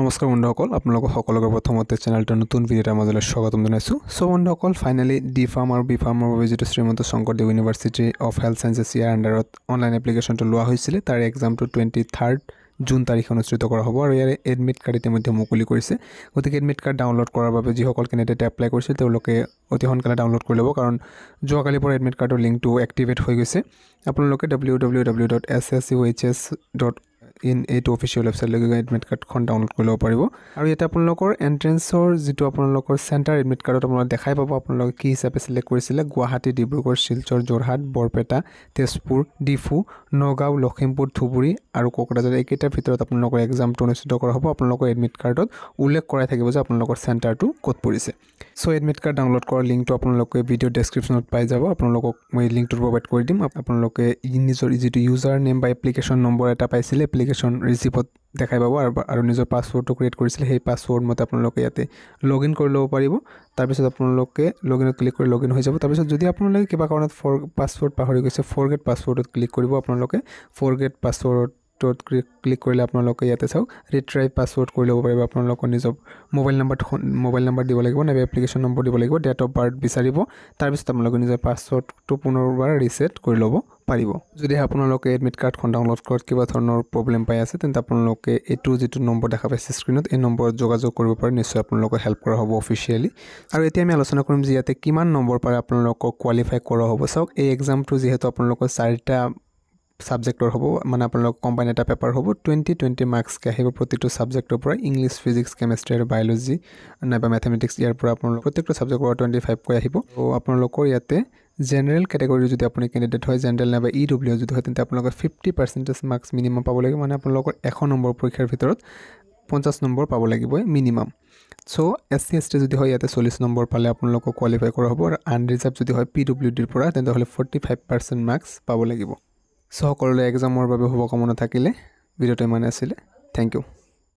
নমস্কাৰ বন্ধুসকল আপোনালোকক সকলোকে প্ৰথমতে চেনেলটোৰ নতুন ভিডিঅ' এটাৰ মাজলৈ স্বাগতম জনাইছোঁ চ' বন্ধুসকল ফাইনেলি ডি ফাৰ্ম আৰু বি ফাৰ্মৰ বাবে যিটো Srimanta Sankardev university of health sciences ইয়াৰ আণ্ডাৰত অনলাইন এপ্লিকেশ্যনটো লোৱা হৈছিলে তাৰ এক্সামটো টুৱেণ্টি থাৰ্ড জুন তাৰিখে অনুষ্ঠিত কৰা হ'ব আৰু ইয়াৰে এডমিট কাৰ্ড ইতিমধ্যে মুকলি কৰিছে গতিকে এডমিট কাৰ্ড ডাউনলোড কৰাৰ বাবে যিসকল কেণ্ডিডেটে এপ্লাই কৰিছিল তেওঁলোকে অতি সোনকালে ডাউনলোড কৰি ল'ব কাৰণ যোৱাকালিৰ পৰা এডমিট কাৰ্ডৰ লিংকটো এক্টিভেট হৈ গৈছে আপোনালোকে W W W dot S S U H S dot in এইটো অফিচিয়েল ৱেবছাইটলৈ গৈ এডমিট কাৰ্ডখন ডাউনলোড কৰি ল'ব পাৰিব আৰু ইয়াতে আপোনালোকৰ এণ্ট্ৰেঞ্চৰ যিটো আপোনালোকৰ চেণ্টাৰ এডমিট কাৰ্ডত আপোনালোকে দেখাই পাব আপোনালোকে কি হিচাপে চিলেক্ট কৰিছিলে গুৱাহাটী ডিব্ৰুগড় শিলচৰ যোৰহাট বৰপেটা তেজপুৰ ডিফু নগাঁও লখিমপুৰ ধুবুৰী আৰু কোকৰাঝাৰ এইকেইটাৰ ভিতৰত আপোনালোকৰ এক্সামটো অনুষ্ঠিত কৰা হ'ব আপোনালোকৰ এডমিট কাৰ্ডত উল্লেখ কৰাই থাকিব যে আপোনালোকৰ চেণ্টাৰটো ক'ত পৰিছে চ' এডমিট কাৰ্ড ডাউনলোড কৰাৰ লিংকটো আপোনালোকে ভিডিঅ' ডেছক্ৰিপশ্যনত পাই যাব আপোনালোকক মই লিংকটো প্ৰভাইড কৰি দিম আপোনালোকে নিজৰ যিটো ইউজাৰ নেম বা এপ্লিকেশ্যন নম্বৰ এটা পাইছিলে এপ্লিকেশ্যন ৰিচিপ্ট দেখাই পাব আৰু নিজৰ পাছৱৰ্ডটো ক্ৰিয়েট কৰিছিলে সেই পাছৱৰ্ড মতে আপোনালোকে ইয়াতে লগ ইন কৰি ল'ব পাৰিব তাৰপিছত আপোনালোকে লগ ইনত ক্লিক কৰি লগ ইন হৈ যাব তাৰপিছত যদি আপোনালোকে কিবা কাৰণত ফৰ পাছৱৰ্ড পাহৰি গৈছে ফ'ৰ ফৰগেট পাছৱৰ্ডত ক্লিক কৰিব আপোনালোকে ফ'ৰ ফৰগেট পাছৱৰ্ডত পাছৱৰ্ডটোত ক্লিক ক্লিক কৰিলে আপোনালোকে ইয়াতে চাওক ৰিট্ৰাই পাছৱৰ্ড কৰি ল'ব পাৰিব আপোনালোকৰ নিজৰ মোবাইল নম্বৰত মোবাইল নম্বৰ দিব লাগিব নাইবা এপ্লিকেশ্যন নম্বৰ দিব লাগিব ডেট অফ বাৰ্থ বিচাৰিব তাৰপিছত আপোনালোকে নিজৰ পাছৱৰ্ডটো পুনৰবাৰ ৰিচেট কৰি ল'ব পাৰিব যদিহে আপোনালোকে এডমিট কাৰ্ডখন ডাউনলোড কৰাত কিবা ধৰণৰ প্ৰব্লেম পাই আছে তেন্তে আপোনালোকে এইটো যিটো নম্বৰ দেখা পাইছে স্ক্ৰীণত এই নম্বৰত যোগাযোগ কৰিব পাৰে নিশ্চয় আপোনালোকক হেল্প কৰা হ'ব অফিচিয়েলি আৰু এতিয়া আমি আলোচনা কৰিম যে ইয়াতে কিমান নম্বৰ পাৰে আপোনালোকক কোৱালিফাই কৰা হ'ব চাওক এই এক্সামটো যিহেতু আপোনালোকৰ চাৰিটা ছাবজেক্টৰ হ'ব মানে আপোনালোক কম্বাইন এটা পেপাৰ হ'ব টুৱেণ্টি টুৱেণ্টি মাৰ্কছকৈ আহিব প্ৰতিটো ছাবজেক্টৰ পৰা ইংলিছ ফিজিক্স কেমেষ্ট্ৰি আৰু বায়'লজি নাইবা মেথমেটিক্স ইয়াৰ পৰা আপোনালোক প্ৰত্যেকটো ছাবজেক্টৰ পৰা টুৱেণ্টি ফাইভকৈ আহিব আৰু আপোনালোকৰ ইয়াতে জেনেৰেল কেটেগৰী যদি আপুনি কেণ্ডিডেট হয় জেনেৰেল নাইবা ই e ডব্লিউ যদি হয় তেন্তে আপোনালোকে ফিফটি পাৰ্চেণ্টেজ মাৰ্কছ মিনিমাম পাব লাগিব মানে আপোনালোকৰ এশ নম্বৰ পৰীক্ষাৰ ভিতৰত পঞ্চাছ নম্বৰ পাব লাগিবই মিনিমাম চ' এছ চি এছ টি যদি হয় ইয়াতে চল্লিছ নম্বৰ পালে আপোনালোকক কোৱালিফাই কৰা হ'ব আৰু আনৰিজাৰ্ভ যদি হয় পি ডব্লিউ ডিৰ পৰা তেন্তে হ'লে ফৰ্টি ফাইভ পাৰ্চেণ্ট মাৰ্কছ পাব লাগিব চ' সকলোলৈ এক্সামৰ বাবে শুভকামনা থাকিলে ভিডিঅ'টো ইমানে আছিলে থেংক ইউ